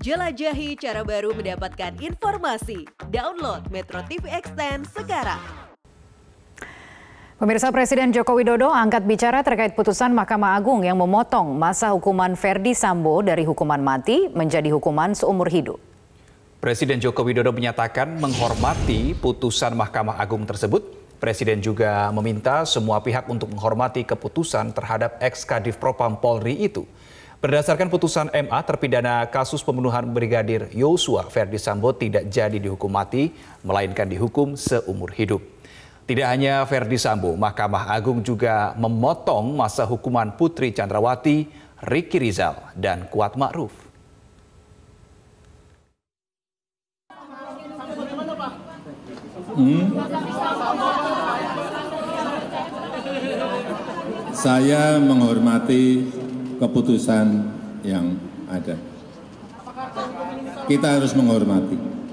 Jelajahi cara baru mendapatkan informasi. Download Metro TV Extend sekarang. Pemirsa Presiden Joko Widodo angkat bicara terkait putusan Mahkamah Agung yang memotong masa hukuman Verdi Sambo dari hukuman mati menjadi hukuman seumur hidup. Presiden Joko Widodo menyatakan menghormati putusan Mahkamah Agung tersebut. Presiden juga meminta semua pihak untuk menghormati keputusan terhadap ex Kadif Propam Polri itu. Berdasarkan putusan MA, terpidana kasus pembunuhan Brigadir Yosua Verdi Sambo tidak jadi dihukum mati, melainkan dihukum seumur hidup. Tidak hanya Verdi Sambo, Mahkamah Agung juga memotong masa hukuman Putri Chandrawati, Riki Rizal, dan Kuat Ma'ruf. Hmm. Saya menghormati keputusan yang ada. Kita harus menghormati.